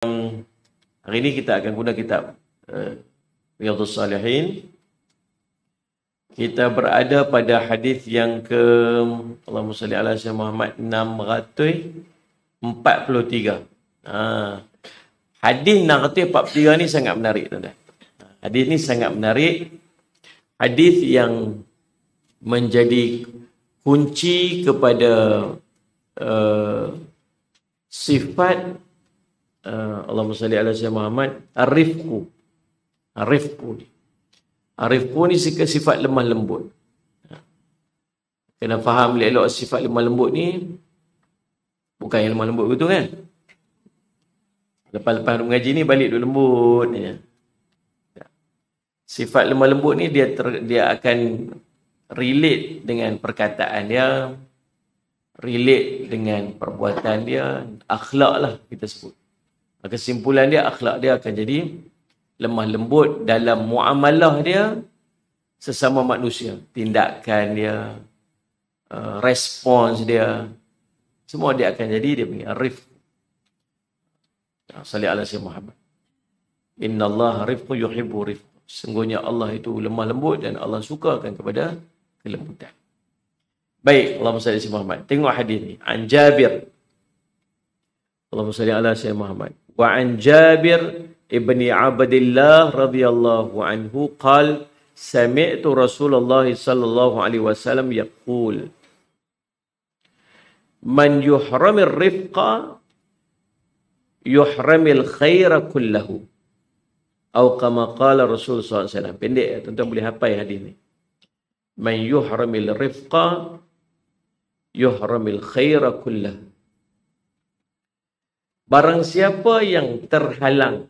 Um, hari ini kita akan guna kitab uh, Riyadhus Salihin. Kita berada pada hadis yang ke Allahumma salli ala sayyidina Muhammad 643. Ha. Hadis 643 ni sangat menarik tuan-tuan. Ha, hadis ni sangat menarik. Hadis yang menjadi kunci kepada uh, sifat Eh, Allahumma salli ala Sayyidina Muhammad Arifku Arifku ni Arifku ni sifat lemah lembut ya. Kena faham elok sifat lemah lembut ni Bukan yang lemah lembut begitu kan Lepas-lepas mengaji ni balik dulu lembut ni ya. Ya. Sifat lemah lembut ni dia ter, dia akan relate dengan perkataan dia relate dengan perbuatan dia akhlak lah kita sebut kesimpulan dia akhlak dia akan jadi lemah lembut dalam muamalah dia sesama manusia tindakan dia uh, respons dia semua dia akan jadi dia punya arif ya, salli ala sayyidina muhammad inna allah rifqu yuhibbu rifq sungguhnya allah itu lemah lembut dan allah sukakan kepada kelembutan baik Allahumma salli muhammad tengok hadis ni an jabir Allahumma muhammad وعن جابر ابن عبد الله رضي الله عنه قال سمعت رسول الله صلى الله عليه وسلم يقول من يحرم الرفق يحرم الخير كله أو كما قال الرسول صلى الله عليه وسلم pendek eh, tuan-tuan boleh hafal hadis من يحرم الرفق يحرم الخير كله Barang siapa yang terhalang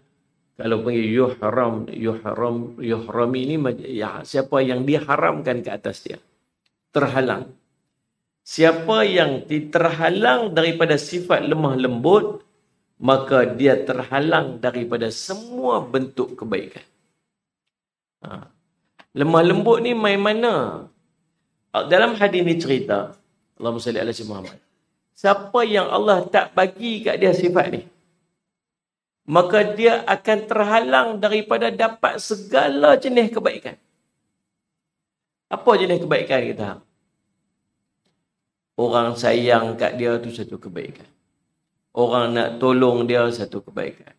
kalau panggil yuhram yuhram yuhram ini ya, siapa yang diharamkan ke atas dia terhalang siapa yang terhalang daripada sifat lemah lembut maka dia terhalang daripada semua bentuk kebaikan ha. lemah lembut ni main mana dalam hadis ni cerita Allahumma salli ala si Muhammad siapa yang Allah tak bagi kat dia sifat ni maka dia akan terhalang daripada dapat segala jenis kebaikan apa jenis kebaikan kita orang sayang kat dia tu satu kebaikan orang nak tolong dia satu kebaikan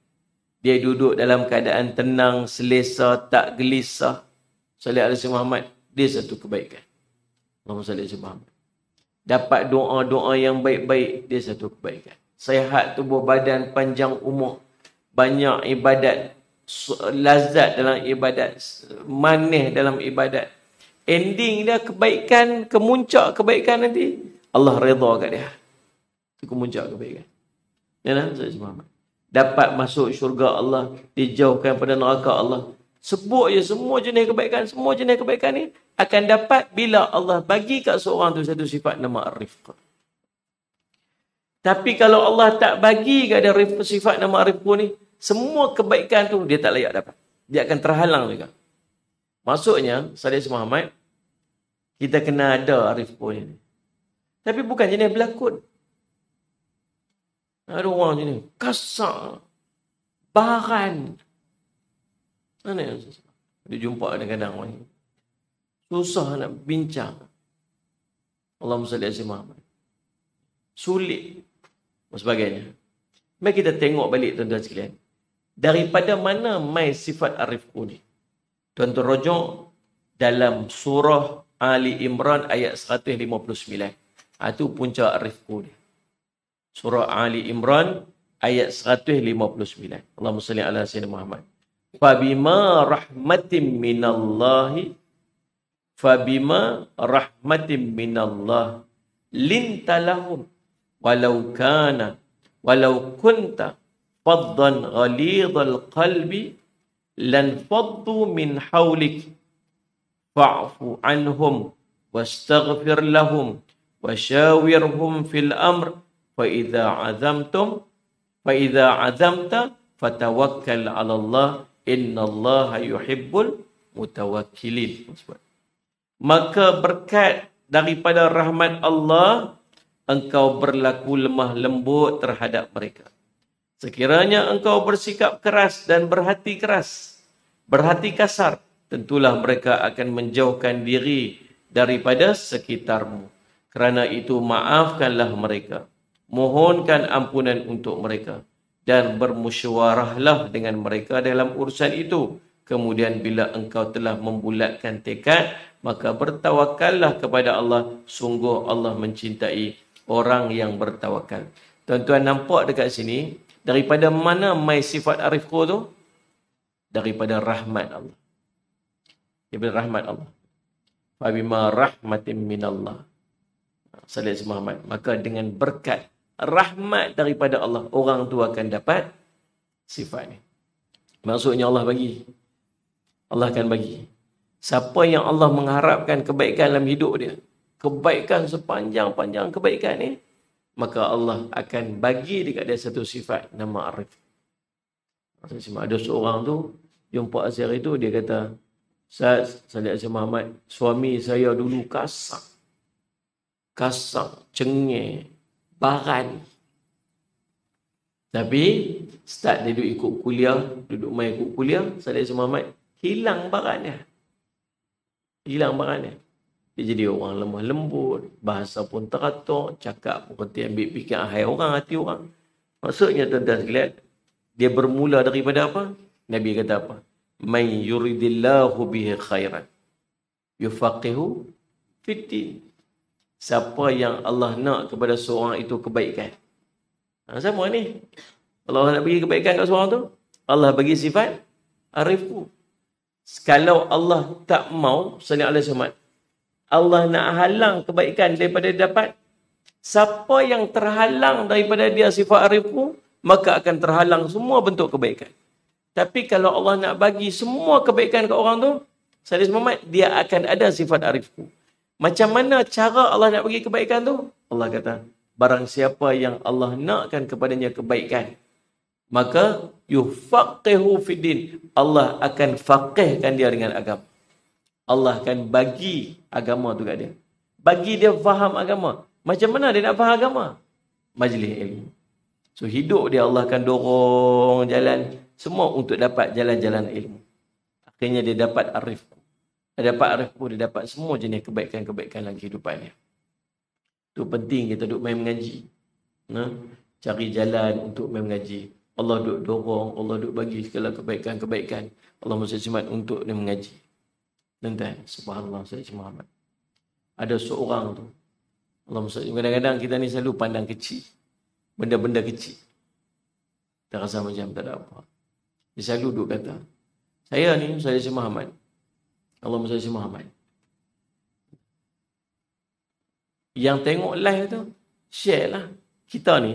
dia duduk dalam keadaan tenang selesa tak gelisah Sallallahu alaihi Muhammad dia satu kebaikan Allahumma salli alaihi Muhammad dapat doa-doa yang baik-baik dia satu kebaikan sehat tubuh badan panjang umur banyak ibadat lazat dalam ibadat manis dalam ibadat ending dia kebaikan kemuncak kebaikan nanti Allah redha kat dia itu kemuncak kebaikan ya nah saya dapat masuk syurga Allah dijauhkan pada neraka Allah Sebut je semua jenis kebaikan. Semua jenis kebaikan ni akan dapat bila Allah bagi kat seorang tu satu sifat nama rifq. Tapi kalau Allah tak bagi kat dia rifq, sifat nama rifq ni, semua kebaikan tu dia tak layak dapat. Dia akan terhalang juga. Maksudnya, Salih Muhammad, kita kena ada rifq ni. Tapi bukan jenis berlakon. Ada orang jenis kasar, baran, mana yang susah? Dia jumpa kadang-kadang orang ini. Susah nak bincang. Allah salli alaihi Muhammad. Sulit. Dan sebagainya. Mari kita tengok balik tuan-tuan sekalian. Daripada mana mai sifat arifku ni? Tuan-tuan rojok dalam surah Ali Imran ayat 159. Itu punca arifku ni. Surah Ali Imran ayat 159. Allah salli ala Muhammad. فبما رحمة من الله فبما رحمة من الله لنت لهم ولو كان ولو كنت فظا غليظ القلب لانفضوا من حولك فاعف عنهم واستغفر لهم وشاورهم في الامر فاذا عزمتم فاذا عزمت فتوكل على الله innallaha yuhibbul mutawakkilin maka berkat daripada rahmat Allah engkau berlaku lemah lembut terhadap mereka sekiranya engkau bersikap keras dan berhati keras berhati kasar tentulah mereka akan menjauhkan diri daripada sekitarmu kerana itu maafkanlah mereka mohonkan ampunan untuk mereka dan bermusyawarahlah dengan mereka dalam urusan itu. Kemudian bila engkau telah membulatkan tekad, maka bertawakallah kepada Allah. Sungguh Allah mencintai orang yang bertawakal. Tuan-tuan nampak dekat sini, daripada mana mai sifat arifku tu? Daripada rahmat Allah. Daripada rahmat Allah. Fabima rahmatin minallah. Salih Muhammad. Maka dengan berkat rahmat daripada Allah orang tu akan dapat sifat ni maksudnya Allah bagi Allah akan bagi siapa yang Allah mengharapkan kebaikan dalam hidup dia kebaikan sepanjang-panjang kebaikan ni maka Allah akan bagi dekat dia satu sifat nama arif maksudnya ada seorang tu jumpa Azhar itu dia kata Ustaz Salih Azhar Muhammad suami saya dulu kasar kasar cengeng baran tapi start dia duduk ikut kuliah duduk main ikut kuliah Salih Muhammad hilang barannya hilang barannya dia jadi orang lemah lembut bahasa pun teratur cakap pun kerti ambil fikir hai orang hati orang maksudnya tuan-tuan sekalian dia bermula daripada apa Nabi kata apa may yuridillahu bihi khairan yufaqihu fitin siapa yang Allah nak kepada seorang itu kebaikan. Ha, sama ni. Kalau Allah nak bagi kebaikan kepada seorang tu, Allah bagi sifat arifku. Kalau Allah tak mau, salih alaih sahamat, Allah nak halang kebaikan daripada dia dapat, siapa yang terhalang daripada dia sifat arifku, maka akan terhalang semua bentuk kebaikan. Tapi kalau Allah nak bagi semua kebaikan ke orang tu, salih sahamat, dia akan ada sifat arifku. Macam mana cara Allah nak bagi kebaikan tu? Allah kata, barang siapa yang Allah nakkan kepadanya kebaikan, maka yufaqihu fiddin. Allah akan faqihkan dia dengan agama. Allah akan bagi agama tu kat dia. Bagi dia faham agama. Macam mana dia nak faham agama? Majlis ilmu. So hidup dia Allah akan dorong jalan semua untuk dapat jalan-jalan ilmu. Akhirnya dia dapat arifku dia dapat arifah, oh, dia dapat semua jenis kebaikan-kebaikan dalam kehidupannya. Itu penting kita duduk main mengaji. Nah, cari jalan untuk main mengaji. Allah duduk dorong, Allah duduk bagi segala kebaikan-kebaikan. Allah mesti simat untuk dia mengaji. Tentang, subhanallah, saya cuman Ada seorang tu. Allah mesti kadang-kadang kita ni selalu pandang kecil. Benda-benda kecil. Kita rasa macam tak ada apa. Dia selalu duduk kata, saya ni, saya si Muhammad. Allah salli Muhammad. Yang tengok live tu, share lah. Kita ni,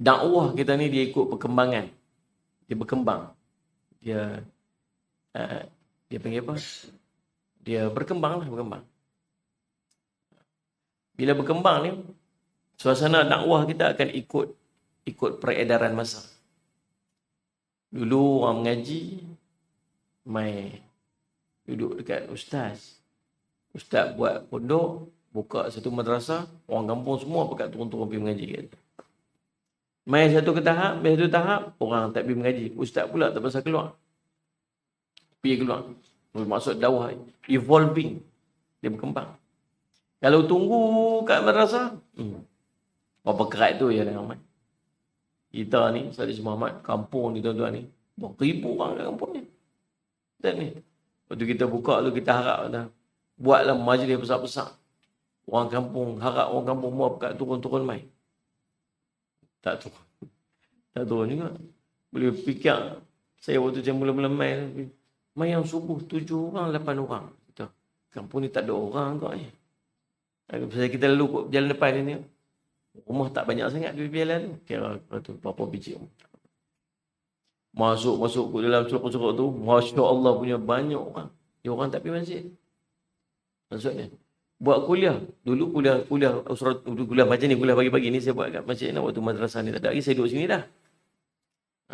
dakwah kita ni dia ikut perkembangan. Dia berkembang. Dia, uh, dia panggil apa? Dia berkembang lah, berkembang. Bila berkembang ni, suasana dakwah kita akan ikut ikut peredaran masa. Dulu orang mengaji, main duduk dekat ustaz. Ustaz buat pondok, buka satu madrasah, orang kampung semua pakat turun-turun pergi mengaji kat situ. Main satu ke tahap, main satu tahap, orang tak pergi mengaji. Ustaz pula tak pasal keluar. Pergi keluar. Maksud dakwah evolving. Dia berkembang. Kalau tunggu kat madrasah, hmm. apa kerat tu ya ramai. Kita ni, Salih Muhammad, kampung ni tuan-tuan ni, berapa orang kat kampung ni. Tak ni. Waktu kita buka tu kita harap kata buatlah majlis besar-besar. Orang kampung harap orang kampung mau buka turun-turun mai. Tak turun. Tak turun juga. Boleh fikir saya waktu jam mula-mula main mai yang subuh tujuh orang, lapan orang. Kita, kampung ni tak ada orang kot ni. Kalau kita lalu jalan depan ni, rumah tak banyak sangat di jalan tu. Kira-kira tu berapa biji rumah. Masuk-masuk ke dalam surat-surat tu, Masya Allah punya banyak orang. Dia orang tak pergi masjid. Maksudnya, buat kuliah. Dulu kuliah, kuliah, oh, surat, kuliah macam ni, kuliah pagi-pagi ni saya buat kat masjid ni. Waktu madrasah ni tak ada lagi, saya duduk sini dah.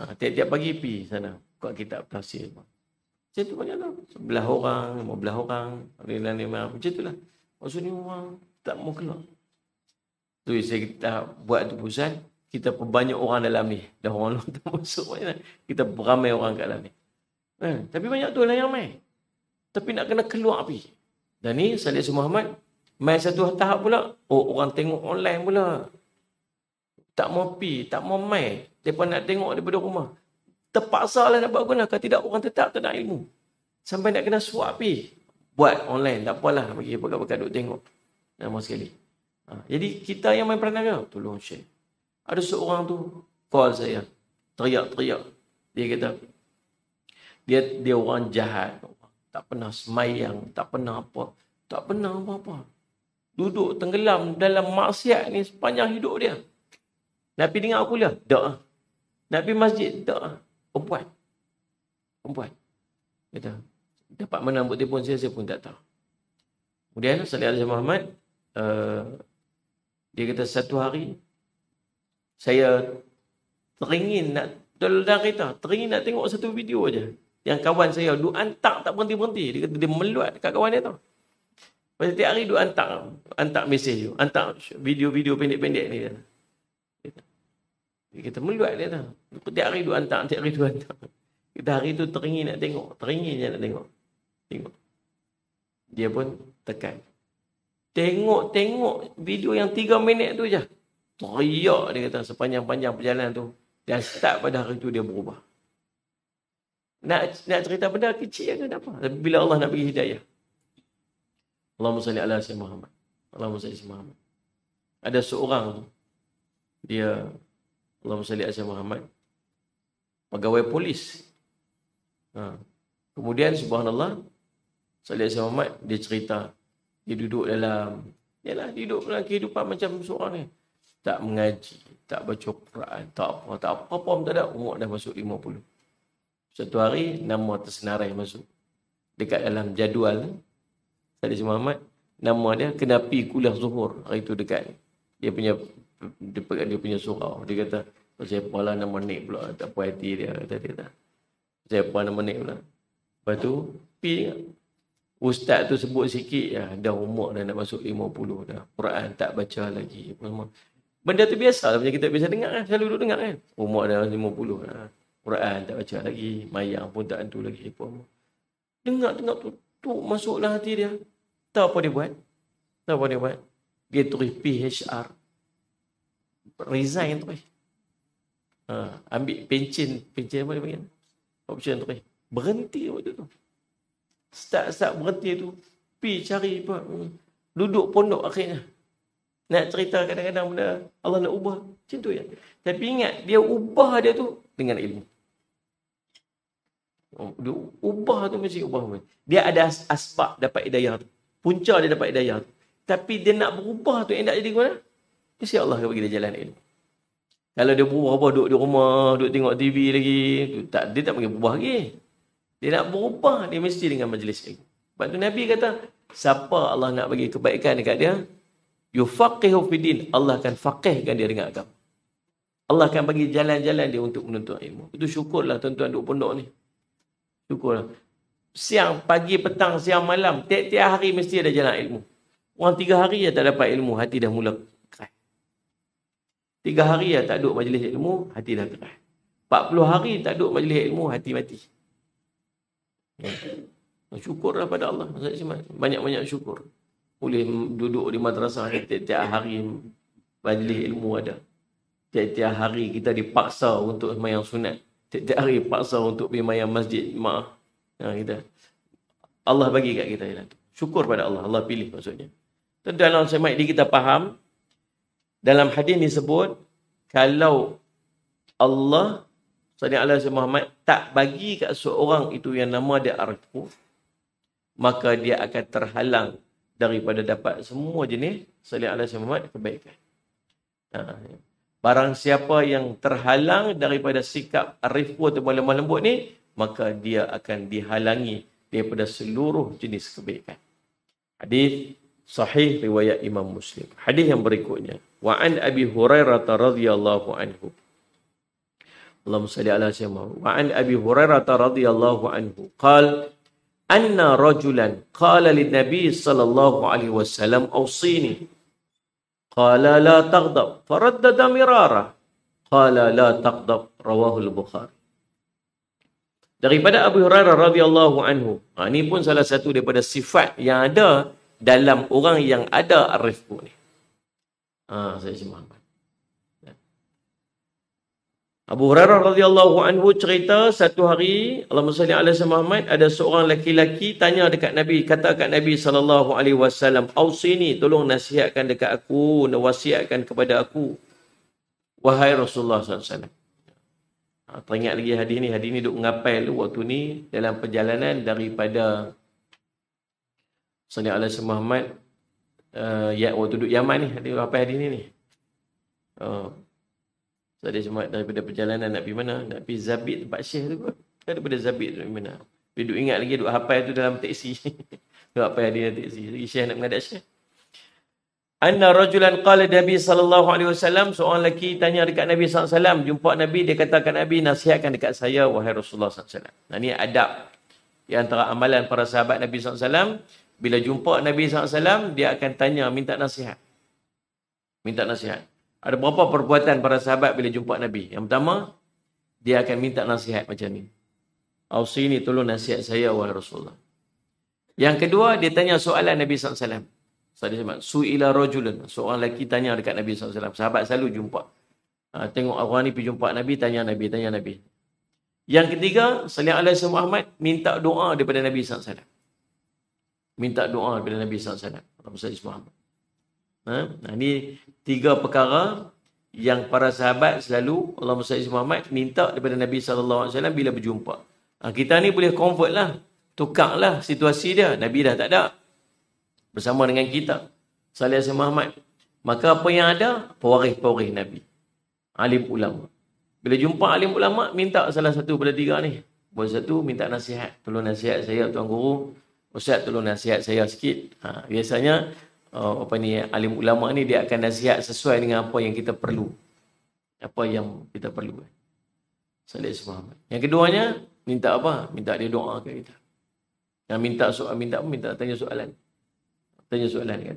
Ha, tiap-tiap pagi pergi sana. Buat kitab tafsir. Macam tu banyak lah. Sebelah orang, lima belah orang. Rilan lima. Macam tu lah. Maksudnya orang tak mau keluar. Tu saya kita buat tu pusat kita banyak orang dalam ni. Dah orang luar tak masuk. Kita beramai orang kat dalam ni. Eh, tapi banyak tu lah yang main. Tapi nak kena keluar api. Dan ni Salih Muhammad main satu tahap pula. Oh, orang tengok online pula. Tak mau pi, tak mau mai. Mereka nak tengok daripada rumah. Terpaksa lah nak buat guna. Kalau tidak orang tetap tak nak ilmu. Sampai nak kena suap api. Buat online. Tak apalah. Bagi pekat-pekat duduk tengok. Nama sekali. Ha, jadi kita yang main peranaga. Tolong share. Ada seorang tu call saya. Teriak-teriak. Dia kata, dia dia orang jahat. Tak pernah semayang, tak pernah apa. Tak pernah apa-apa. Duduk tenggelam dalam maksiat ni sepanjang hidup dia. Nak pergi dengar kuliah? Tak. Ah. Nak pergi masjid? Tak. Ah. Perempuan. Perempuan. Kata, dapat mana buat telefon saya, saya pun tak tahu. Kemudian, Salih Al-Azhar Muhammad, uh, eh, dia kata satu hari, saya teringin nak dalam kita teringin nak tengok satu video aja yang kawan saya duk hantar tak berhenti henti Dia kata dia meluat dekat kawan dia tu. Pada tiap hari duk hantar Antak mesej tu, hantar video-video pendek-pendek ni dia. Dia kata meluat dia tu. Tiap hari duk hantar, tiap hari duk hantar. Kita hari tu teringin nak tengok, teringin nak tengok. Tengok. Dia pun tekan. Tengok-tengok video yang tiga minit tu je teriak dia kata sepanjang-panjang perjalanan tu dan start pada hari tu dia berubah nak nak cerita benda kecil ke apa tapi bila Allah nak bagi hidayah Allahumma salli ala sayyidina Muhammad Allahumma salli sayyidina Muhammad ada seorang dia Allahumma salli ala sayyidina Muhammad pegawai polis ha. kemudian subhanallah salli sayyidina Muhammad dia cerita dia duduk dalam Yalah, dia duduk dalam kehidupan macam seorang ni tak mengaji, tak baca Quran, tak apa, tak apa pun tak ada, umur dah masuk 50. Satu hari, nama tersenarai masuk. Dekat dalam jadual, tadi si Muhammad, nama dia kena pergi kuliah zuhur hari itu dekat. Dia punya dia, dia punya surau. Dia kata, oh, saya lah nama Nik pula, tak puas hati dia. Kata dia tak. Siapa nama Nik pula. Lepas tu, pergi Ustaz tu sebut sikit, ya, dah umur dah nak masuk puluh. dah. Quran tak baca lagi. Benda tu biasa lah macam kita biasa dengar kan. Selalu duduk dengar kan. Umur dah 50 lah. Quran tak baca lagi. Mayang pun tak hantu lagi. Apa -apa. Dengar tengok tu. Tu masuklah hati dia. Tahu apa dia buat? Tahu apa dia buat? Dia tulis PHR. Resign tu. Ha, ambil pencin. Pencin apa dia panggil? Option tu. Berhenti waktu tu. Start-start berhenti tu. Pergi cari hmm, Duduk pondok akhirnya. Nak cerita kadang-kadang benda Allah nak ubah. Macam tu ya. Tapi ingat, dia ubah dia tu dengan ilmu. Oh, dia ubah tu mesti ubah. Dia ada asbab dapat hidayah tu. Punca dia dapat hidayah tu. Tapi dia nak berubah tu yang nak jadi mana? Mesti Allah akan bagi dia jalan ilmu. Kalau dia berubah-ubah duduk di rumah, duduk tengok TV lagi, tak, dia tak mungkin berubah lagi. Dia nak berubah, dia mesti dengan majlis ilmu. Sebab tu Nabi kata, siapa Allah nak bagi kebaikan dekat dia, yufaqihu fid din Allah akan faqihkan dia dengan agama Allah akan bagi jalan-jalan dia untuk menuntut ilmu itu syukurlah tuan-tuan duk pondok ni syukurlah siang pagi petang siang malam tiap-tiap hari mesti ada jalan ilmu orang tiga hari je tak dapat ilmu hati dah mula keras tiga hari je tak duk majlis ilmu hati dah keras 40 hari tak duduk majlis ilmu, hati mati. Ya. Syukurlah pada Allah. Banyak-banyak syukur boleh duduk di madrasah ni tiap-tiap hari majlis ilmu ada. Tiap-tiap hari kita dipaksa untuk semayang sunat. Tiap-tiap hari dipaksa untuk semayang masjid. Maaf. Ha, kita. Allah bagi kat kita. Ilah. Syukur pada Allah. Allah pilih maksudnya. Dan dalam semak ini kita faham. Dalam hadis ni sebut. Kalau Allah Sallallahu tak bagi kat seorang itu yang nama dia Arkuf, maka dia akan terhalang daripada dapat semua jenis salih ala Muhammad kebaikan. Ha. Ya. Barang siapa yang terhalang daripada sikap arif buat atau malam buat ni, maka dia akan dihalangi daripada seluruh jenis kebaikan. Hadis sahih riwayat Imam Muslim. Hadis yang berikutnya, wa an Abi Hurairah radhiyallahu anhu. Allahumma salli ala sayyidina Muhammad. Wa an Abi Hurairah radhiyallahu anhu qala anna rajulan qala lin nabi sallallahu alaihi wasallam awsini qala la taghdab faraddada mirara qala la taghdab rawahu al-bukhari daripada abu hurairah radhiyallahu anhu ha, ini pun salah satu daripada sifat yang ada dalam orang yang ada arifku ni ah ha, saya simak Abu Hurairah radhiyallahu anhu cerita satu hari Allahumma salli ala Muhammad ada seorang lelaki laki tanya dekat Nabi kata dekat Nabi sallallahu alaihi wasallam ausini tolong nasihatkan dekat aku nasihatkan kepada aku wahai Rasulullah sallallahu ha, alaihi wasallam ha, lagi hadis ni hadis ni duk ngapai lu waktu ni dalam perjalanan daripada salli ala Muhammad uh, ya waktu duk Yaman ni hadis apa hadis ni ni uh, saya Jumaat daripada perjalanan nak pergi mana? Nak pergi Zabit tempat Syekh tu pun. Kan daripada Zabit tu mana? Dia duduk ingat lagi, duduk hafal tu dalam teksi. duduk hafal dia dalam teksi. Jadi Syekh nak mengadap Syekh. Anna rajulan qala Nabi sallallahu alaihi wasallam seorang lelaki tanya dekat Nabi sallallahu alaihi wasallam jumpa Nabi dia kata kepada Nabi nasihatkan dekat saya wahai Rasulullah sallallahu alaihi wasallam. Nah ni adab di antara amalan para sahabat Nabi sallallahu alaihi wasallam bila jumpa Nabi sallallahu alaihi wasallam dia akan tanya minta nasihat. Minta nasihat. Ada beberapa perbuatan para sahabat bila jumpa Nabi. Yang pertama, dia akan minta nasihat macam ni. Ausi ni tolong nasihat saya wahai Rasulullah. Yang kedua, dia tanya soalan Nabi SAW. Saya dia sebut, su'ila rajulun. Seorang lelaki tanya dekat Nabi SAW. Sahabat selalu jumpa. Ha, tengok orang ni pergi jumpa Nabi, tanya Nabi, tanya Nabi. Yang ketiga, Salih Alaihi Wasallam Muhammad minta doa daripada Nabi SAW. Minta doa daripada Nabi SAW. Rasulullah Muhammad. Ha? Ini tiga perkara yang para sahabat selalu Allah SWT Muhammad minta daripada Nabi SAW bila berjumpa. Ha, kita ni boleh comfort lah. Tukar lah situasi dia. Nabi dah tak ada. Bersama dengan kita. Salih SAW Muhammad. Maka apa yang ada? Pewaris-pewaris Nabi. Alim ulama. Bila jumpa alim ulama, minta salah satu pada tiga ni. Pada satu, minta nasihat. Tolong nasihat saya, Tuan Guru. Ustaz, tolong nasihat saya sikit. Ha, biasanya, uh, apa ni alim ulama ni dia akan nasihat sesuai dengan apa yang kita perlu. Apa yang kita perlu. Sallallahu Muhammad. Yang keduanya minta apa? Minta dia doa ke kita. Yang minta soal minta apa? minta tanya soalan. Tanya soalan kan.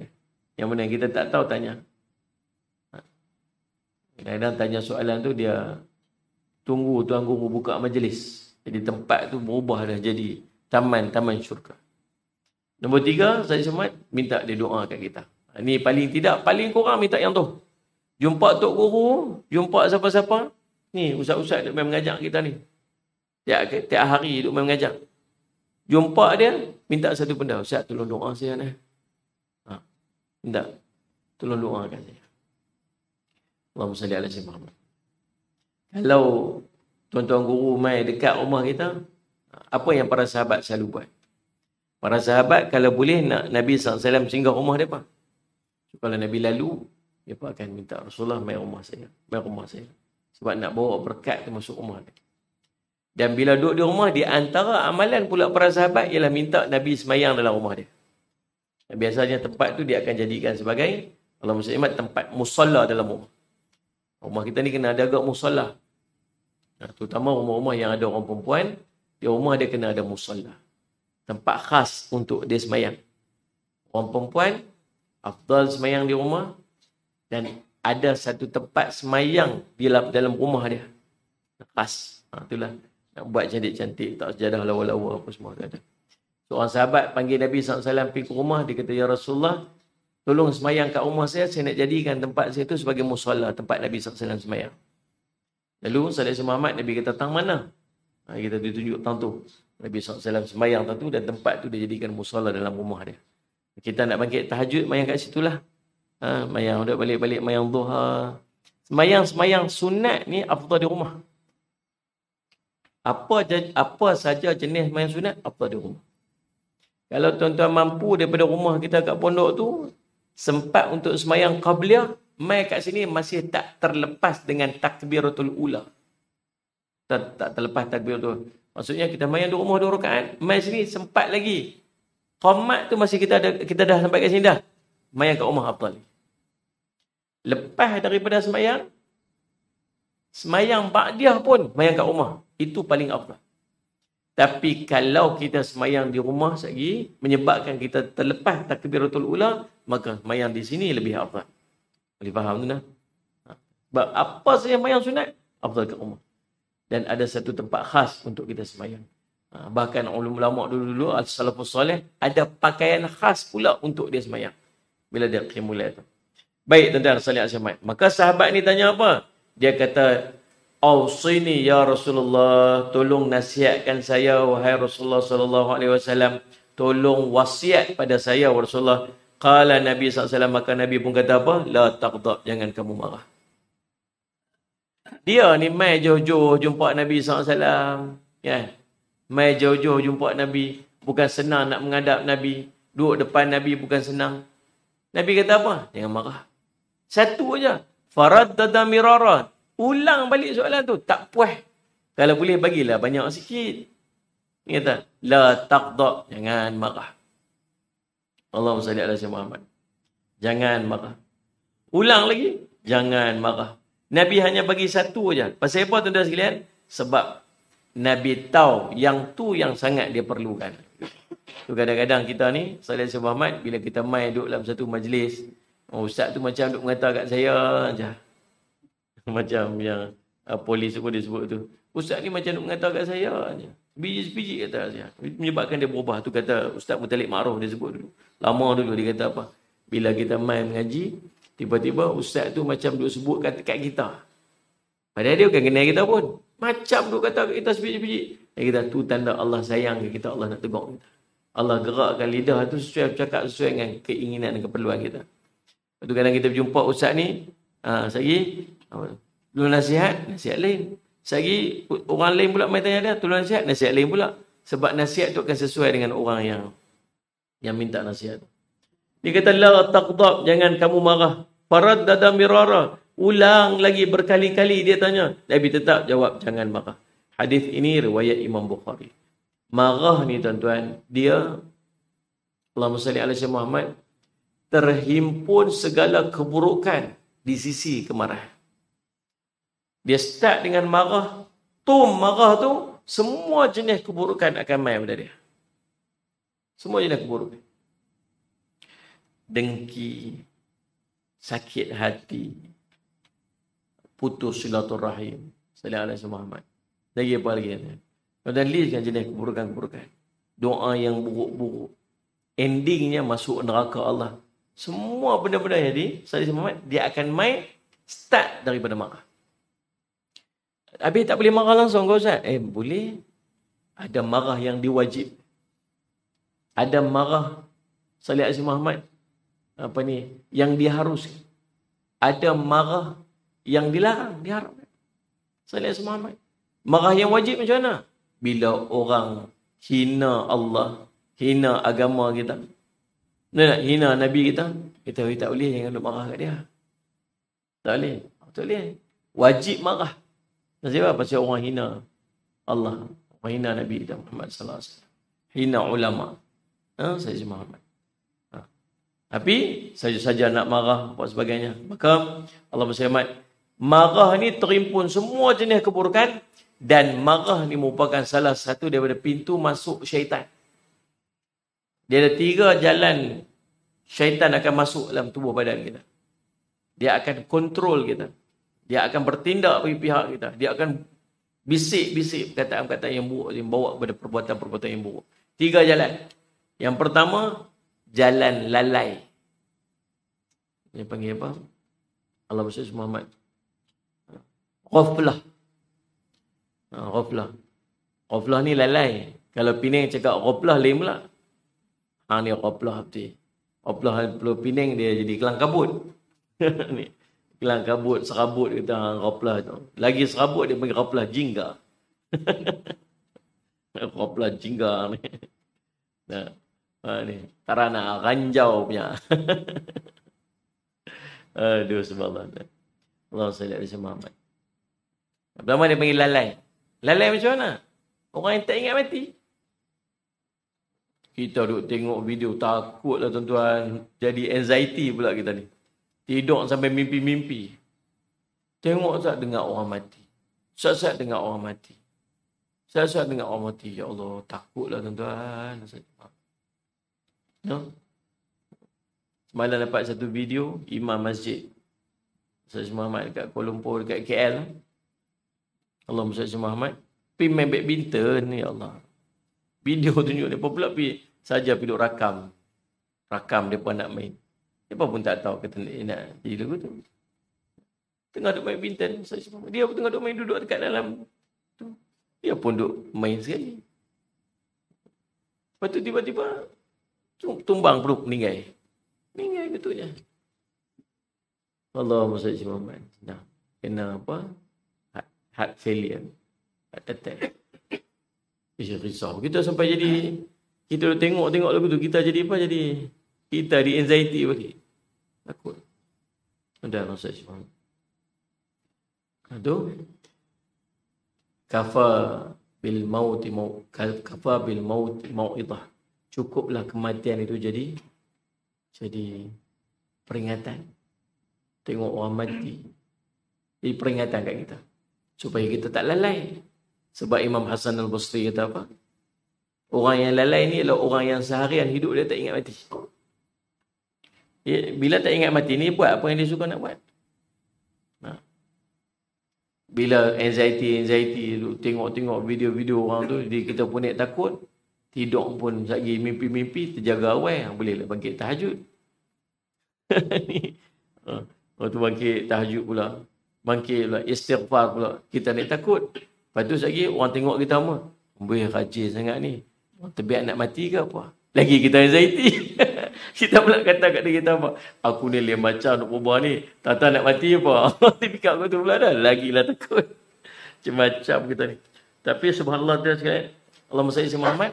Yang mana kita tak tahu tanya. Ha. Kadang-kadang tanya soalan tu dia tunggu tuan guru buka majlis. Jadi tempat tu berubah dah jadi taman-taman syurga. Nombor tiga, Ustaz Ismat minta dia doa kat kita. Ini paling tidak, paling kurang minta yang tu. Jumpa Tok Guru, jumpa siapa-siapa. Ni, Ustaz-Ustaz dia mengajak kita ni. Tiap, tiap hari dia mengajak. Jumpa dia, minta satu benda. Ustaz, tolong doa saya ni. Ha. Minta. Tolong doa kat saya. Allahumma salli ala sayyidina Muhammad. Kalau tuan-tuan guru mai dekat rumah kita, ha, apa yang para sahabat selalu buat? Para sahabat kalau boleh nak Nabi SAW singgah rumah dia apa? Kalau Nabi lalu, dia pun akan minta Rasulullah main rumah saya. Main rumah saya. Sebab nak bawa berkat tu masuk rumah dia. Dan bila duduk di rumah, di antara amalan pula para sahabat ialah minta Nabi semayang dalam rumah dia. Dan biasanya tempat tu dia akan jadikan sebagai Allah Muhammad tempat musalla dalam rumah. Rumah kita ni kena ada agak musalla. Nah, terutama rumah-rumah yang ada orang perempuan, di rumah dia kena ada musalla tempat khas untuk dia semayang. Orang perempuan, afdal semayang di rumah dan ada satu tempat semayang di dalam rumah dia. Khas. Ha, itulah. Nak buat jadi cantik tak sejadah lawa-lawa apa semua. ada. Seorang sahabat panggil Nabi SAW pergi ke rumah. Dia kata, Ya Rasulullah, tolong semayang kat rumah saya. Saya nak jadikan tempat saya itu sebagai musola tempat Nabi SAW semayang. Lalu, Salih Muhammad, Nabi kata, Tang mana? Ha, kita ditunjuk tang tu. Nabi SAW semayang tu dan tempat tu dia jadikan musola dalam rumah dia. Kita nak bangkit tahajud, mayang kat situ lah. Ha, mayang udah balik-balik, mayang duha. Semayang-semayang sunat ni apa di rumah. Apa apa saja jenis main sunat, apa di rumah. Kalau tuan-tuan mampu daripada rumah kita kat pondok tu, sempat untuk semayang qabliya, mai kat sini masih tak terlepas dengan takbiratul ula. Tak, tak terlepas takbiratul ula. Maksudnya kita main dua rumah dua rakaat, main sini sempat lagi. Qomat tu masih kita ada kita dah sampai kat sini dah. Main kat rumah apa ni? Lepas daripada semayang, semayang ba'diah pun semayang kat rumah. Itu paling apa. Tapi kalau kita semayang di rumah lagi menyebabkan kita terlepas takbiratul ula, maka semayang di sini lebih apa. Boleh faham tu nak? Ha. Sebab apa saja semayang sunat, apa kat rumah dan ada satu tempat khas untuk kita semayang. Ha, bahkan ulama-ulama dulu-dulu as-salafus soleh ada pakaian khas pula untuk dia semayang bila dia kemulai itu. Baik tuan-tuan sekalian sahabat. Maka sahabat ini tanya apa? Dia kata Ausini ya Rasulullah, tolong nasihatkan saya wahai Rasulullah sallallahu alaihi wasallam. Tolong wasiat pada saya wahai Rasulullah. Qala Nabi s.a.w. maka Nabi pun kata apa? La taqda, jangan kamu marah dia ni mai jauh-jauh jumpa Nabi SAW. Kan? Yeah. Mai jauh-jauh jumpa Nabi. Bukan senang nak menghadap Nabi. Duduk depan Nabi bukan senang. Nabi kata apa? Jangan marah. Satu aja. Farad dadamirara. Ulang balik soalan tu. Tak puas. Kalau boleh bagilah banyak sikit. Dia kata, la taqdak. Jangan marah. Allah SWT. Jangan marah. Ulang lagi. Jangan marah. Nabi hanya bagi satu saja. Pasal apa tuan-tuan sekalian? Sebab Nabi tahu yang tu yang sangat dia perlukan. Tu kadang-kadang kita ni, Salih Sebuah Ahmad, bila kita main duduk dalam satu majlis, oh, Ustaz tu macam duduk mengatakan kat saya aja. Macam yang uh, polis pun dia sebut tu. Ustaz ni macam duduk mengatakan kat saya aja. Biji-biji kata saya. Menyebabkan dia berubah tu kata Ustaz Mutalik Ma'ruf dia sebut dulu. Lama dulu dia kata apa. Bila kita main mengaji, Tiba-tiba ustaz tu macam duk sebut kat dekat kita. Padahal dia bukan kenal kita pun. Macam duk kata kita sepiji-piji. Dia kata tu tanda Allah sayang kita. Allah nak tegur kita. Allah gerakkan lidah tu sesuai cakap sesuai dengan keinginan dan keperluan kita. Lepas tu kadang kita berjumpa ustaz ni. Uh, Sagi. Tolong nasihat. Nasihat lain. Sagi. Orang lain pula main tanya dia. Tolong nasihat. Nasihat lain pula. Sebab nasihat tu akan sesuai dengan orang yang yang minta nasihat. Dia kata la taqdab jangan kamu marah dada mirara. Ulang lagi berkali-kali dia tanya. Nabi tetap jawab jangan marah. Hadis ini riwayat Imam Bukhari. Marah ni tuan-tuan, dia Allahumma salli ala sayyidina Muhammad terhimpun segala keburukan di sisi kemarahan. Dia start dengan marah, tum marah tu semua jenis keburukan akan mai pada dia. Semua jenis keburukan. Dengki, sakit hati putus silaturahim sallallahu alaihi wasallam. lagi apa lagi ni dan kan jenis keburukan-keburukan doa yang buruk-buruk endingnya masuk neraka Allah semua benda-benda yang di sallallahu wasallam. dia akan main start daripada marah Habis tak boleh marah langsung kau Ustaz? Eh boleh. Ada marah yang diwajib. Ada marah Salih Aziz Muhammad apa ni yang diharuskan. Ada marah yang dilarang, diharamkan. Salih Muhammad. Marah yang wajib macam mana? Bila orang hina Allah, hina agama kita. Nak, nak hina Nabi kita, kita tak boleh jangan duduk marah kat dia. Tak boleh. Tak boleh. Wajib marah. Sebab apa? Pasal orang hina Allah. Orang hina Nabi kita Muhammad Sallallahu Alaihi Wasallam, Hina ulama. Ha? Saya Muhammad. Tapi saja-saja nak marah apa sebagainya. Maka Allah berselamat. Marah ni terimpun semua jenis keburukan. Dan marah ni merupakan salah satu daripada pintu masuk syaitan. Dia ada tiga jalan syaitan akan masuk dalam tubuh badan kita. Dia akan kontrol kita. Dia akan bertindak bagi pihak kita. Dia akan bisik-bisik perkataan-perkataan yang buruk. Yang bawa kepada perbuatan-perbuatan yang buruk. Tiga jalan. Yang pertama, jalan lalai. Dia panggil apa? Allah Masyid Muhammad. Ghaflah. Ha, ghaflah. Ghaflah ni lalai. Kalau Penang cakap ghaflah lain pula. Ha ni ghaflah abdi. Ghaflah pulau Penang dia jadi kelang kabut. ni. kelang kabut, serabut kita ha, ghaflah tu. Lagi serabut dia panggil ghaflah jingga. ghaflah jingga ni. Nah. Ha, ni, tarana ranjau punya. Aduh subhanallah. Allah salli alaihi Muhammad. Pertama dia panggil lalai. Lalai macam mana? Orang yang tak ingat mati. Kita duk tengok video takutlah tuan-tuan. Jadi anxiety pula kita ni. Tidur sampai mimpi-mimpi. Tengok tak dengar orang mati. Sat-sat dengar orang mati. Sat-sat dengar orang mati. Ya Allah, takutlah tuan-tuan. No? Ya. Semalam dapat satu video Imam Masjid Ustaz Muhammad dekat Kuala Lumpur, dekat KL. Allah Ustaz Muhammad. Pim membek binten, ya Allah. Video tunjuk dia pula pi saja pi rakam. Rakam dia pun nak main. Dia pun tak tahu kata eh, nak nak jadi lagu tu. Tengah duk main binten Ustaz Muhammad. Dia pun tengah duk main duduk dekat dalam tu. Dia pun duk main sekali. Lepas tu tiba-tiba tumbang perlu meninggal. Meninggal betulnya. Allah Muhammad Muhammad. Nah, kena apa? Heart failure. Heart attack. Bisa risau. Kita sampai jadi, kita tengok-tengok lagu tu, kita jadi apa? Jadi, kita di anxiety bagi. Takut. Sudah Muhammad Muhammad. Aduh. Kafa bil maut mau kafa bil maut maut itah cukuplah kematian itu jadi jadi peringatan. Tengok orang mati. Jadi peringatan kat kita. Supaya kita tak lalai. Sebab Imam Hasan al-Basri kata apa? Orang yang lalai ni adalah orang yang seharian hidup dia tak ingat mati. Bila tak ingat mati ni, buat apa yang dia suka nak buat. Bila anxiety-anxiety, tengok-tengok video-video orang tu, jadi kita pun nak takut, Tidur pun lagi mimpi-mimpi terjaga awal yang ha, boleh lah bangkit tahajud. Waktu ha, bangkit tahajud pula. Bangkit pula istighfar pula. Kita nak takut. Lepas tu lagi orang tengok kita apa. Boleh rajin sangat ni. Terbiak nak mati ke apa? Lagi kita yang zaiti, kita pula kata kat diri kita apa? Aku ni lain macam nak berubah ni. Tak tahu nak mati apa? Tapi kat aku tu pula dah. Lagilah takut. Macam-macam kita ni. Tapi subhanallah dia sekarang Allahumma salli ala Muhammad.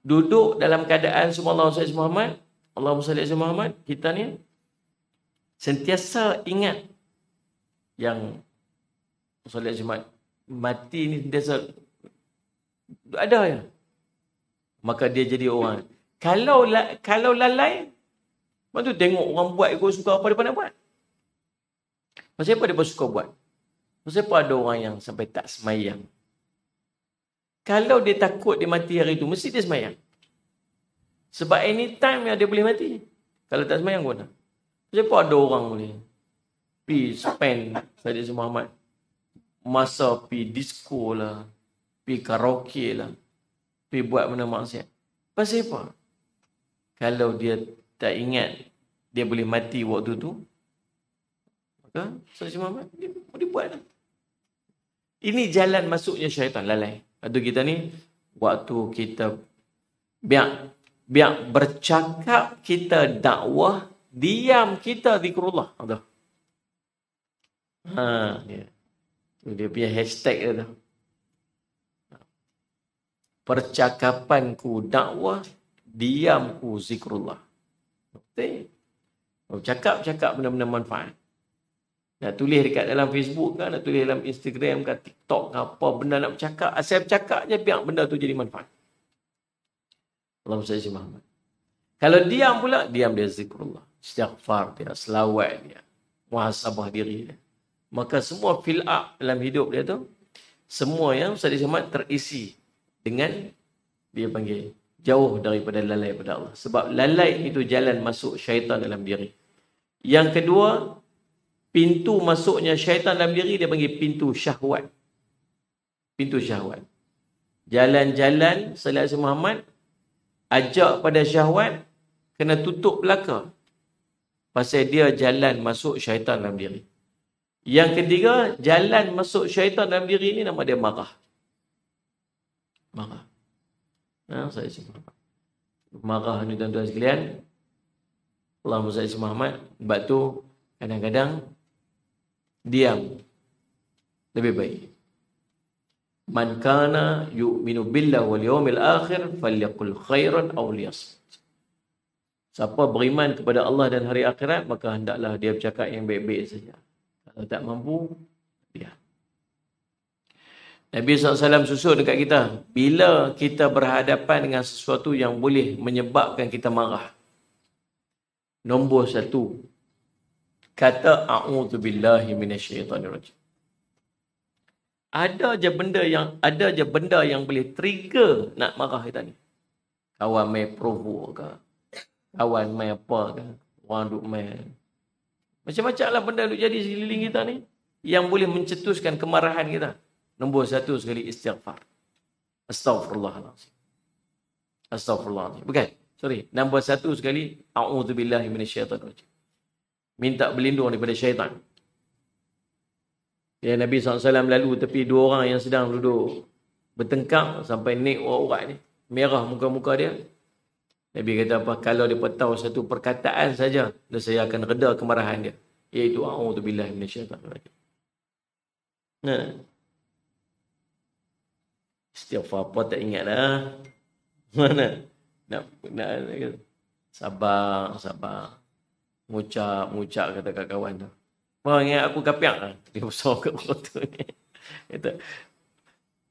Duduk dalam keadaan semua Allahumma salli ala Muhammad. Allahumma salli ala Muhammad. Kita ni sentiasa ingat yang salli ala Muhammad. Mati ni sentiasa ada ya. Maka dia jadi orang. Kalau kalau lalai, Lepas tu tengok orang buat ikut suka apa dia nak buat. Pasal apa dia pun suka buat? Pasal apa ada orang yang sampai tak semayang? Kalau dia takut dia mati hari itu, mesti dia semayang. Sebab ini time yang dia boleh mati. Kalau tak semayang, guna. Siapa ada orang boleh pi spend semua Muhammad masa pi disco lah, pi karaoke lah, pi buat benda maksiat. Pasal apa? Kalau dia tak ingat dia boleh mati waktu tu, maka Saidi Muhammad dia boleh buat lah. Ini jalan masuknya syaitan lalai. Waktu kita ni waktu kita biar biar bercakap kita dakwah diam kita zikrullah tu ha ya. dia punya hashtag dia tu percakapanku dakwah diamku zikrullah betul okay. cakap-cakap benda-benda manfaat nak tulis dekat dalam Facebook kan, nak tulis dalam Instagram kan, TikTok kan, apa benda nak bercakap. Asal ah, bercakap je, biar benda tu jadi manfaat. Allah SWT. Muhammad. Kalau diam pula, diam dia zikrullah. Istighfar dia, selawat dia. Muhasabah diri dia. Maka semua fill up dalam hidup dia tu, semua yang Ustaz Ismail terisi dengan dia panggil jauh daripada lalai pada Allah. Sebab lalai itu jalan masuk syaitan dalam diri. Yang kedua, pintu masuknya syaitan dalam diri dia panggil pintu syahwat. Pintu syahwat. Jalan-jalan selesai Muhammad ajak pada syahwat kena tutup belaka. Pasal dia jalan masuk syaitan dalam diri. Yang ketiga, jalan masuk syaitan dalam diri ni nama dia marah. Marah. Ha, saya sebut. Marah ni tuan-tuan sekalian. Allahumma sallallahu alaihi Sebab tu kadang-kadang diam lebih baik man kana yu'minu billahi wal yawmil akhir falyaqul khairan aw liyasmut siapa beriman kepada Allah dan hari akhirat maka hendaklah dia bercakap yang baik-baik saja kalau tak mampu dia Nabi SAW susul dekat kita bila kita berhadapan dengan sesuatu yang boleh menyebabkan kita marah nombor satu kata a'udzubillahi minasyaitanirrajim ada je benda yang ada je benda yang boleh trigger nak marah kita ni kawan main provo ke kawan main apa ke orang duk main macam-macam lah benda duk jadi sekeliling kita ni yang boleh mencetuskan kemarahan kita nombor satu sekali istighfar astaghfirullah astagfirullahalazim bukan sorry nombor satu sekali a'udzubillahi minasyaitanirrajim minta berlindung daripada syaitan. Ya Nabi SAW lalu tepi dua orang yang sedang duduk bertengkar sampai naik urat-urat ni. Merah muka-muka dia. Nabi kata apa? Kalau dia tahu satu perkataan saja, dia saya akan reda kemarahan dia. Iaitu A'udhu Billahi Minash Shaitan. Nah. Istighfar apa tak ingat lah. Mana? Nak, nak, nak, sabar, sabar mucak mucak kata kat kawan tu Wah, ingat aku kapiak lah. Dia besar kat waktu ni. Kata.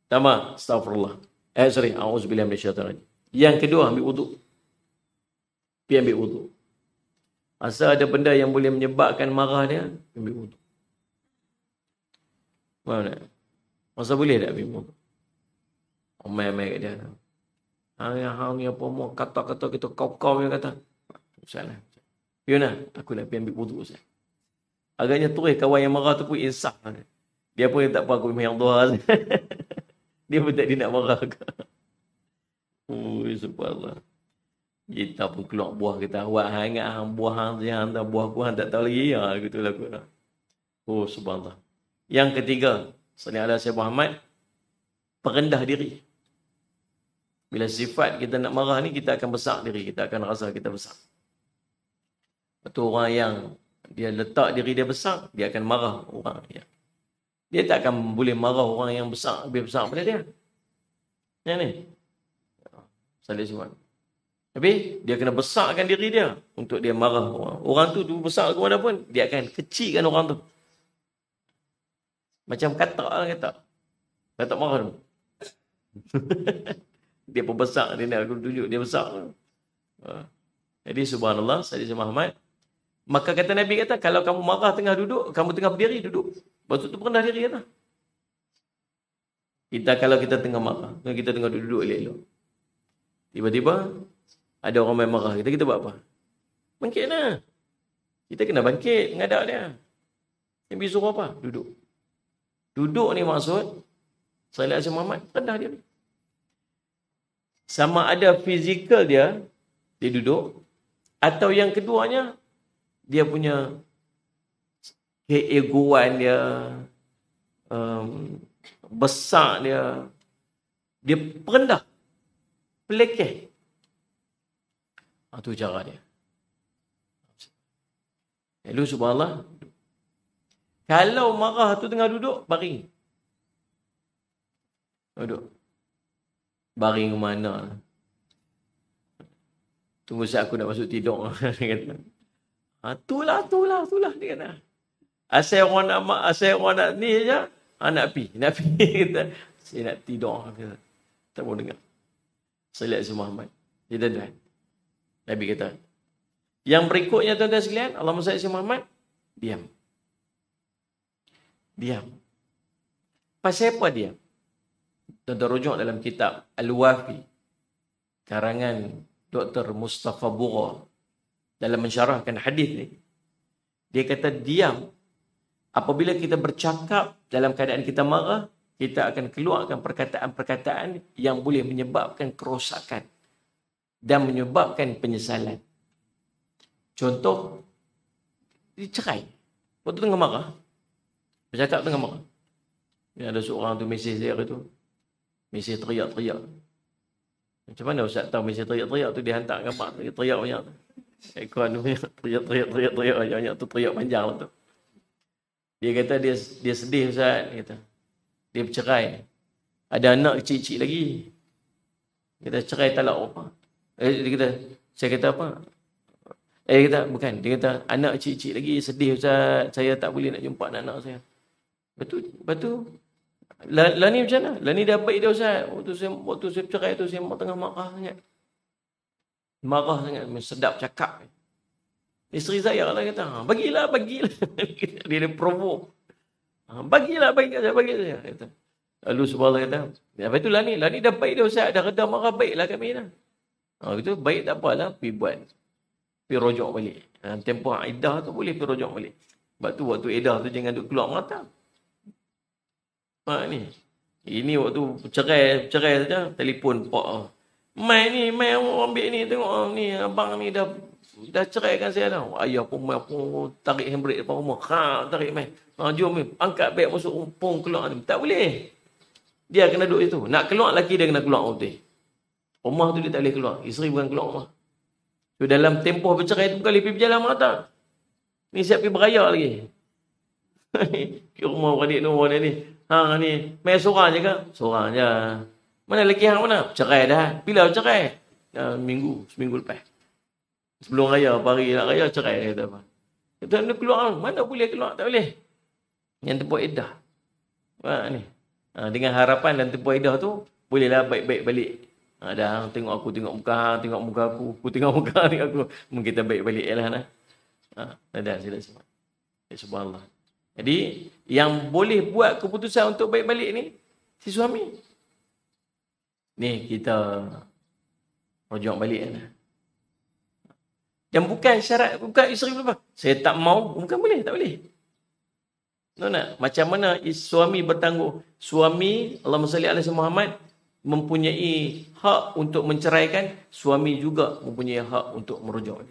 Tama, astagfirullah. Eh, sorry. A'udzubillah bin syaitan Yang kedua, ambil wuduk. Pergi ambil wuduk. Asal ada benda yang boleh menyebabkan marah dia, ambil wuduk. Mana? tak? Masa boleh tak ambil wuduk? Omel-omel kat dia. Hang-hang ni apa-apa. Kata-kata kita kau-kau punya kata. Salah. You ya nak? Aku nak pergi ambil wuduk saya. Agaknya terus eh, kawan yang marah tu pun insaf. Lah, dia pun tak apa aku yang doa. dia pun tak dia nak marah aku. Ui, subhanallah. Kita pun keluar buah kita awak hangat hang buah hang dia hang buah buah tak tahu lagi ya ha, gitu lah aku. Ha. Oh subhanallah. Yang ketiga, sallallahu alaihi wasallam Muhammad perendah diri. Bila sifat kita nak marah ni kita akan besar diri, kita akan rasa kita besar. Itu orang yang dia letak diri dia besar, dia akan marah orang dia. Dia tak akan boleh marah orang yang besar, lebih besar daripada dia. Ya ni. Salih Zuman. Tapi dia kena besarkan diri dia untuk dia marah orang. Orang tu tu besar ke mana pun, dia akan kecilkan orang tu. Macam kata lah kata. Dah tak marah tu. dia pun besar. Dia nak aku tunjuk dia besar. Ha. Jadi subhanallah, Salih Zuman Muhammad. Maka kata Nabi kata, kalau kamu marah tengah duduk, kamu tengah berdiri duduk. Maksud tu pernah diri lah. Kita kalau kita tengah marah, kita tengah duduk elok-elok. Tiba-tiba, ada orang main marah kita, kita buat apa? Bangkit lah. Kita kena bangkit, ngadak dia. Nabi suruh apa? Duduk. Duduk ni maksud, Salih Asyid Muhammad, rendah dia ni. Sama ada fizikal dia, dia duduk. Atau yang keduanya, dia punya keeguan dia um, besar dia dia rendah pelekeh itu ha, cara dia lalu subhanallah kalau marah tu tengah duduk baring duduk baring mana tunggu saat aku nak masuk tidur Ha, itulah, itulah, itulah dia kata. Asal orang nak mak, asal orang nak ni je, ha, nak pi, nak pi. Kata, saya nak tidur. Kata. Tak boleh dengar. Saya lihat si Muhammad. Dia dah Nabi kata, yang berikutnya tuan-tuan sekalian, Allah SWT si Muhammad, diam. Diam. Pasal apa dia? Tuan-tuan rujuk dalam kitab Al-Wafi, karangan Dr. Mustafa Bughal, dalam mensyarahkan hadis ni dia kata diam apabila kita bercakap dalam keadaan kita marah kita akan keluarkan perkataan-perkataan yang boleh menyebabkan kerosakan dan menyebabkan penyesalan contoh dicerai waktu tengah marah bercakap tengah marah Ya, ada seorang tu mesej dia hari tu. Mesej teriak-teriak. Macam mana Ustaz tahu mesej teriak-teriak tu dia hantar ke Pak teriak Ekon teriak teriak teriak teriak banyak banyak tu teriak panjang tu. Dia kata dia dia sedih Ustaz dia kata. Dia bercerai. Ada anak kecil-kecil lagi. Kita kata cerai talak apa? Lah, eh, dia kata saya kata apa? Eh dia kata bukan dia kata anak kecil-kecil lagi sedih Ustaz saya tak boleh nak jumpa anak, -anak saya. Betul betul. Lah, lah ni macam mana? Lah ni dah dia Ustaz. Waktu saya waktu saya bercerai tu saya tengah marah sangat marah sangat sedap cakap isteri saya lah kata ha, bagilah bagilah dia ni provok ha, bagilah bagi saya bagi saya kata lalu subhanallah kata ya, apa itulah ni lah ni dah baik dah Saya dah reda marah baiklah kami dah ha, gitu baik tak apa lah, pi buat pi rojok balik ha, tempoh iddah tu boleh pi rojok balik sebab tu waktu iddah tu jangan duk keluar mata mak ha, ni ini waktu cerai cerai saja telefon pak Mai ni, mai ambil ni tengok oh, ni abang ni dah dah cerai kan saya dah. Ayah pun mai pun tarik handbrake depan rumah. Ha, tarik mai. Ha, jom main. angkat beg masuk umpung keluar ni. Tak boleh. Dia kena duduk situ. Nak keluar lagi dia kena keluar rumah tu. Rumah tu dia tak boleh keluar. Isteri bukan keluar rumah. tu dalam tempoh bercerai tu kali lebih berjalan mata. Ni siap pergi beraya lagi. Ke rumah beradik ni, ni. Ha ni. Mai seorang je kan? Seorang je. Lah. Mana lelaki hang mana? Cerai dah. Bila cerai? Uh, minggu, seminggu lepas. Sebelum raya, hari nak raya cerai kata apa. Kata nak keluar, mana boleh keluar tak boleh. Yang tempoh iddah. Ha ni. Ha, dengan harapan dan tempoh iddah tu bolehlah baik-baik balik. Ha, dah tengok aku tengok muka hang, tengok muka aku, aku tengok muka ni aku. Mungkin kita baik balik lah nah. Ha, dah sila sebab. Ya subhanallah. Jadi yang boleh buat keputusan untuk baik balik ni si suami. Ni kita rujuk balik kan. Yang bukan syarat bukan isteri pun apa? Saya tak mau, bukan boleh, tak boleh. No, nak? Macam mana suami bertangguh? Suami, Allah SWT Alaihi Muhammad, mempunyai hak untuk menceraikan, suami juga mempunyai hak untuk merujuk.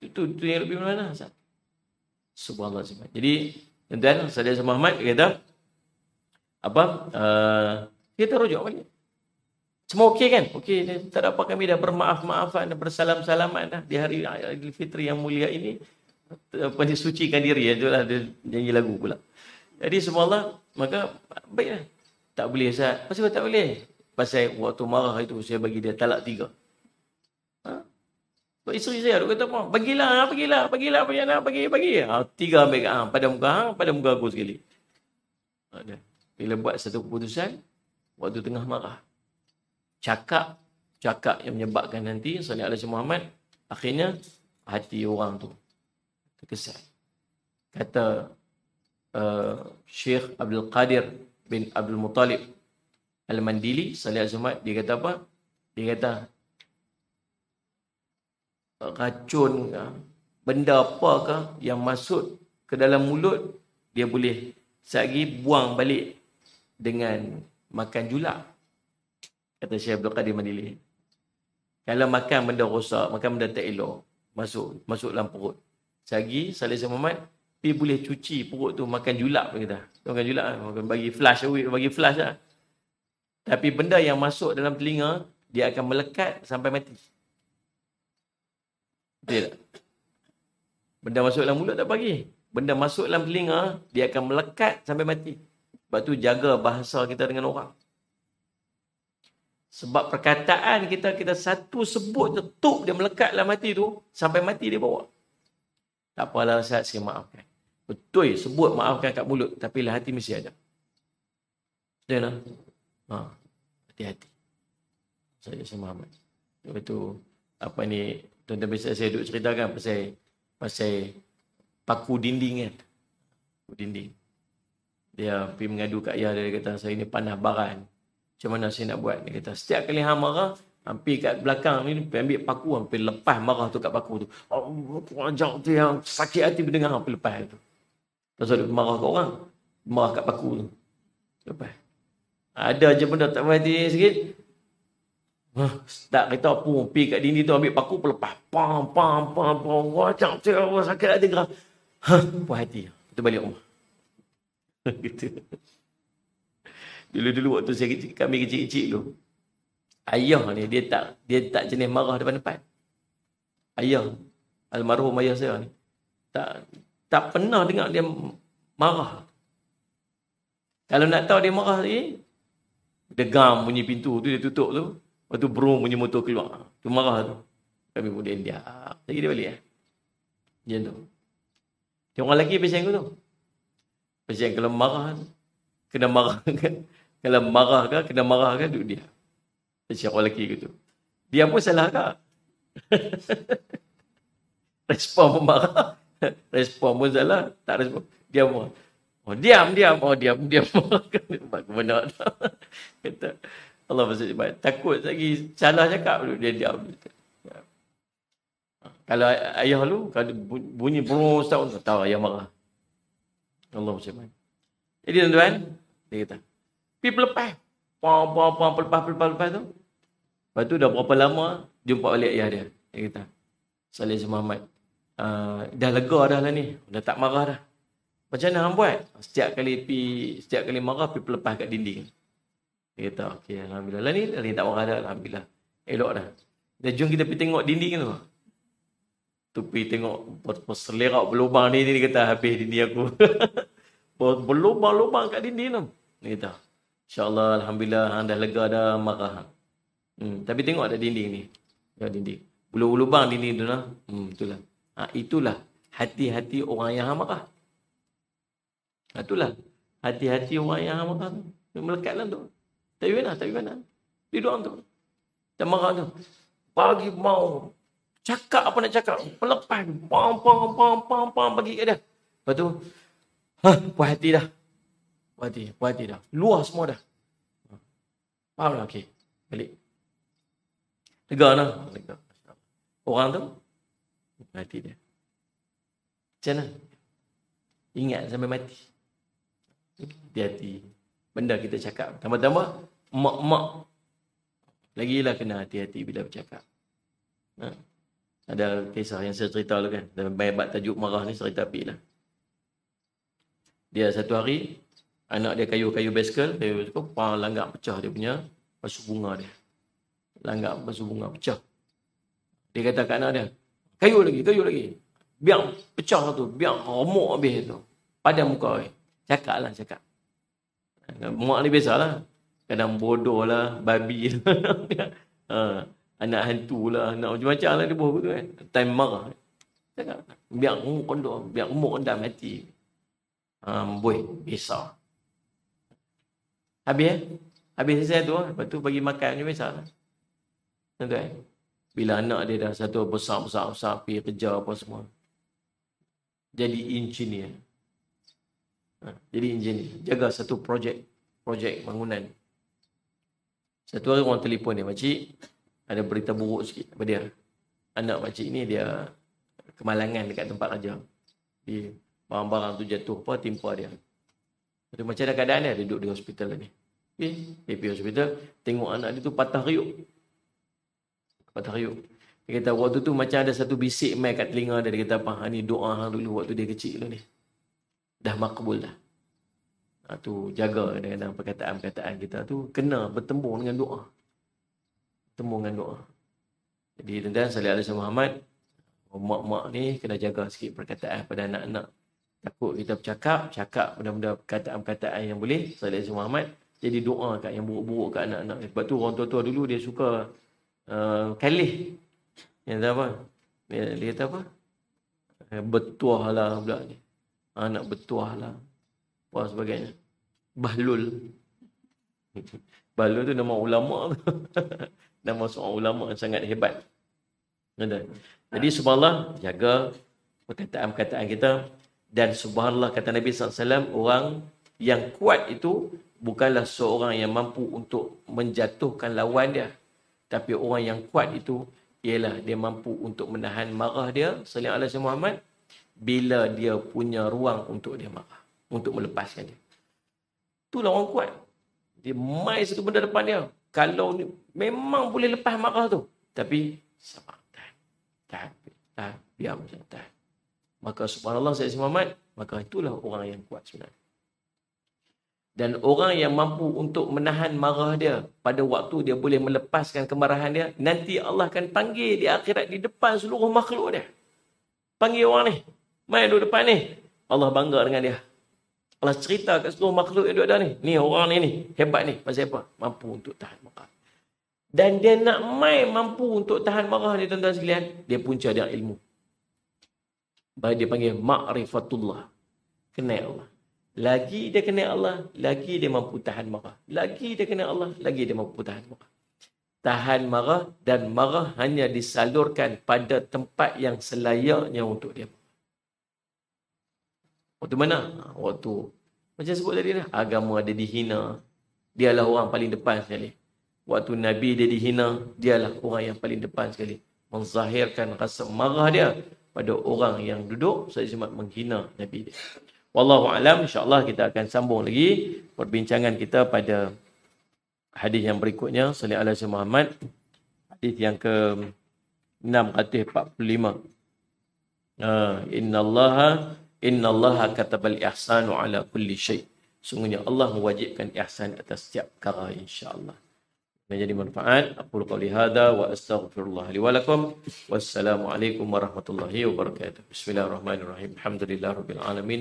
Itu, itu, itu yang lebih mana? Subhanallah. Jadi, tuan-tuan, saya Muhammad, kita apa uh, kita rujuk balik. Semua okey kan? Okey, tak apa kami dah bermaaf-maafan, dah bersalam-salaman dah di hari Aidilfitri yang mulia ini. Apa ni sucikan diri ya itulah dia nyanyi lagu pula. Jadi semua Allah maka baiklah. Tak boleh Ustaz. Pasal tak boleh? Pasal waktu marah itu saya bagi dia talak tiga. Ha? Isteri saya dia kata apa? Bagilah, bagilah, ha, bagilah, bagilah, bagilah, bagi, bagi. Ha, tiga ambil ha, pada muka, ha, pada muka aku sekali. Ada. Ha, bila buat satu keputusan waktu tengah marah cakap cakap yang menyebabkan nanti Sallallahu Alaihi Muhammad akhirnya hati orang tu terkesan kata uh, Syekh Abdul Qadir bin Abdul Muttalib Al-Mandili Sallallahu Alaihi Muhammad dia kata apa dia kata racun benda apakah yang masuk ke dalam mulut dia boleh sekejap buang balik dengan makan julak. Kata Syekh Abdul Qadir Manili. Kalau makan benda rosak, makan benda tak elok, masuk masuk dalam perut. Sehari, Salih Syed Muhammad, pergi boleh cuci perut tu makan julak pun kita. Makan julak, eh? makan, bagi flush, bagi flush lah. Tapi benda yang masuk dalam telinga, dia akan melekat sampai mati. Betul Benda masuk dalam mulut tak bagi Benda masuk dalam telinga, dia akan melekat sampai mati. Sebab tu jaga bahasa kita dengan orang. Sebab perkataan kita, kita satu sebut je, tuk dia melekat dalam hati tu, sampai mati dia bawa. Tak apalah saya saya maafkan. Betul, sebut maafkan kat mulut, tapi lah hati mesti ada. Betul lah. Ha. Hati-hati. Saya sama Muhammad. Lepas tu, apa ni, tuan-tuan biasa saya duduk ceritakan pasal, pasal paku dinding kan. Paku dinding. Dia pergi mengadu kat ayah dia. Dia kata, saya ni panah baran. Macam mana saya nak buat? Dia kata, setiap kali hang marah, hampir kat belakang ni, hampir ambil paku, hampir lepas marah tu kat paku tu. Oh, wajar tu yang sakit hati berdengar, hampir lepas tu. Terus dia marah kat orang, marah kat paku tu. Lepas. Ada je benda tak puas hati sikit, tak kata apa pergi kat dini tu ambil paku pelepas pam pam pam pam wah cak cak sakit hati gerak ha puas hati tu balik rumah gitu. Dulu-dulu waktu saya kecil, kami kecil-kecil tu. Ayah ni dia tak dia tak jenis marah depan-depan. Ayah almarhum ayah saya ni tak tak pernah dengar dia marah. Kalau nak tahu dia marah ni, degam bunyi pintu tu dia tutup tu. Lepas tu bro bunyi motor keluar. Tu marah tu. Kami pun dia diam. Lagi dia balik eh. Ya? Macam tu. Dia orang lelaki pesan aku tu. Macam kalau marah, kena marah kan? Kalau marah kan, kena marah kan, duduk dia. Macam orang lelaki gitu. Dia pun salah kan? respon pun marah. Respon pun salah. Tak respon. Dia pun Oh, diam, diam. Oh, diam, diam. Buat ke mana? Kata, Allah SWT baik. Takut lagi salah cakap tu. Dia diam. Ya. Kalau ayah lu, kalau bunyi bro, tahu, tahu ayah marah. Allah mesti SWT. Jadi tuan-tuan, dia kata, pergi pelepas. Pelepas, pelepas, pelepas, pelepas tu. Lepas tu dah berapa lama, jumpa balik ayah dia. Dia kata, Salih Muhammad, uh, dah lega dah lah ni. Dah tak marah dah. Macam mana buat? Setiap kali pi setiap kali marah, pergi pelepas kat dinding. Dia kata, okey, Alhamdulillah. Lah ni, lah ni tak marah dah, Alhamdulillah. Elok dah. Dah jom kita pergi tengok dinding tu tu pergi tengok berselerak berlubang ni ni kata habis dini aku berlubang-lubang kat dinding tu ni kata insyaAllah Alhamdulillah hang dah lega dah marah hmm, tapi tengok ada dinding ni ya dinding berlubang dinding tu lah hmm, itulah ha, itulah hati-hati orang yang marah ha, itulah hati-hati orang yang marah tu melekat lah tu tapi mana tapi mana dia doang tu dia marah tu Bagi mau Cakap apa nak cakap. Pelepas. Pam, pam, pam, pam, pam. Bagi kat dia. Lepas tu. Ha, puas hati dah. Puas hati. Puas hati dah. Luar semua dah. Faham lah. Okey. Balik. tegar, lah. Orang tu. Puas hati dia. Macam mana? Ingat sampai mati. Hati-hati. Benda kita cakap. Tambah-tambah. Mak-mak. Lagilah kena hati-hati bila bercakap. Ha? Ada kisah yang saya cerita kan. Dalam bayat tajuk marah ni cerita api lah. Dia satu hari, anak dia kayu-kayu basikal. Dia cakap, pang langgak pecah dia punya pasu bunga dia. Langgak pasu bunga pecah. Dia kata kat anak dia, kayu lagi, kayu lagi. Biar pecah tu, biar romok habis tu. Pada muka dia. Cakap lah, cakap. Mak ni biasalah. Kadang bodoh lah, babi lah. ha anak hantu lah, anak macam-macam lah dia bohong tu kan. Time marah. Biar umur kondor, biar umur kondor mati. Um, ah, boy, bisa. Habis eh? Habis selesai tu, ah. lepas tu bagi makan macam biasa lah. Tentu kan? Bila anak dia dah satu besar-besar-besar, pergi kerja apa semua. Jadi engineer. Ha, jadi engineer. Jaga satu projek. Projek bangunan. Satu hari orang telefon dia, makcik ada berita buruk sikit apa dia anak pakcik ni dia kemalangan dekat tempat raja di barang-barang tu jatuh apa timpa dia jadi macam ada keadaan dia duduk di hospital ni okay. di pergi hospital tengok anak dia tu patah riuk patah riuk dia kata waktu tu macam ada satu bisik mai kat telinga dia dia kata apa ni doa hang dulu waktu dia kecil dulu ni dah makbul dah ha, tu jaga dengan perkataan-perkataan kita tu kena bertembung dengan doa temu dengan doa. Jadi tuan-tuan salih alaihi Muhammad, mak-mak ni kena jaga sikit perkataan pada anak-anak. Takut kita bercakap, cakap benda-benda perkataan-perkataan yang boleh salih alaihi Muhammad. Jadi doa kat yang buruk-buruk kat anak-anak. Sebab tu orang tua-tua dulu dia suka uh, kalih. Yang apa? Dia, dia apa? Eh, bertuah lah pula ni. Anak ah, bertuah lah. Apa sebagainya. Bahlul. Bahlul tu nama ulama tu. nama seorang ulama yang sangat hebat. Jadi subhanallah jaga perkataan-perkataan kita dan subhanallah kata Nabi Sallallahu Alaihi Wasallam. orang yang kuat itu bukanlah seorang yang mampu untuk menjatuhkan lawan dia tapi orang yang kuat itu ialah dia mampu untuk menahan marah dia sallallahu alaihi Muhammad bila dia punya ruang untuk dia marah untuk melepaskan dia itulah orang kuat dia mai satu benda depan dia kalau ni memang boleh lepas marah tu tapi sabar tahan tahan tahan biar macam tahan maka subhanallah saya Muhammad maka itulah orang yang kuat sebenarnya dan orang yang mampu untuk menahan marah dia pada waktu dia boleh melepaskan kemarahan dia nanti Allah akan panggil di akhirat di depan seluruh makhluk dia panggil orang ni main duduk depan ni Allah bangga dengan dia Allah cerita kat semua makhluk yang ada ni. Ni orang ni ni. Hebat ni. Pasal apa? Mampu untuk tahan marah. Dan dia nak main mampu untuk tahan marah ni tuan-tuan sekalian. Dia punca dia ilmu. Baik dia panggil ma'rifatullah. Kenal Allah. Lagi dia kenal Allah, lagi dia mampu tahan marah. Lagi dia kenal Allah, lagi dia mampu tahan marah. Tahan marah dan marah hanya disalurkan pada tempat yang selayaknya untuk dia. Waktu mana? Ha, waktu macam sebut tadi lah. Agama dia dihina. Dialah orang paling depan sekali. Waktu Nabi dia dihina. Dialah orang yang paling depan sekali. Menzahirkan rasa marah dia pada orang yang duduk saya sempat menghina Nabi dia. Wallahu alam insyaallah kita akan sambung lagi perbincangan kita pada hadis yang berikutnya sallallahu alaihi Muhammad hadis yang ke 645. Ha uh, innallaha Inna Allah katabal ihsanu ala kulli syait. Sungguhnya Allah mewajibkan ihsan atas setiap perkara insyaAllah. Menjadi manfaat. Aku lukau lihada wa astaghfirullah liwalakum. Wassalamualaikum warahmatullahi wabarakatuh. Bismillahirrahmanirrahim. Alhamdulillah Rabbil Alamin.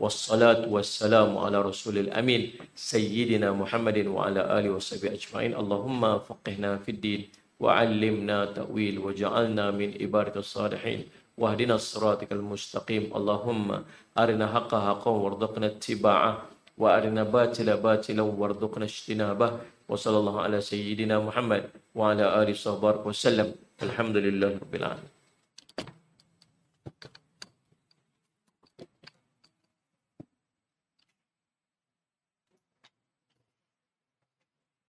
Wassalatu wassalamu ala rasulil amin. Sayyidina Muhammadin wa ala ali wa sahbihi ajma'in. Allahumma faqihna fid din. Wa ta'wil. Wa ja'alna min ibarat salihin. واهدنا الصراطك المستقيم اللهم أرنا حق حقا وارزقنا اتباعه وأرنا باطل باطلا وارزقنا اجتنابه وصلى الله على سيدنا محمد وعلى آله وصحبه وسلم الحمد لله رب العالمين